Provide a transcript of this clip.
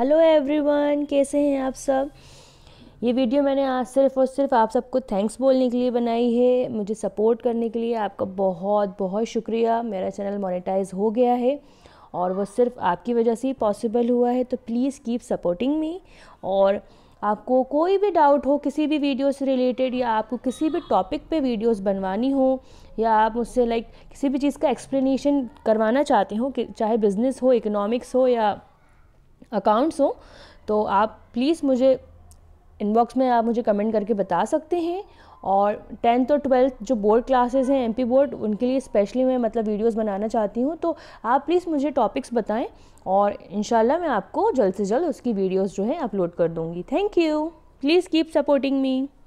hello everyone कैसे हैं आप सब ये वीडियो मैंने आज सिर्फ और सिर्फ आप सबको थैंक्स बोलने के लिए बनाई है मुझे सपोर्ट करने के लिए आपका बहुत बहुत शुक्रिया मेरा चैनल मोनेटाइज हो गया है और वो सिर्फ आपकी वजह से ही पॉसिबल हुआ है तो प्लीज़ कीप सपोर्टिंग मी और आपको कोई भी डाउट हो किसी भी वीडियो से रिलेटेड या आपको किसी भी टॉपिक पे वीडियोस बनवानी हो या आप मुझसे लाइक किसी भी चीज़ का एक्सप्लेनेशन करवाना चाहते हो कि चाहे बिज़नेस हो इकोनॉमिक्स हो या अकाउंट्स हों तो आप प्लीज़ मुझे इनबॉक्स में आप मुझे कमेंट करके बता सकते हैं और टेंथ और ट्वेल्थ जो बोर्ड क्लासेस हैं एमपी बोर्ड उनके लिए स्पेशली मैं मतलब वीडियोस बनाना चाहती हूँ तो आप प्लीज़ मुझे टॉपिक्स बताएं और इन मैं आपको जल्द से जल्द उसकी वीडियोस जो है अपलोड कर दूँगी thank you please keep supporting me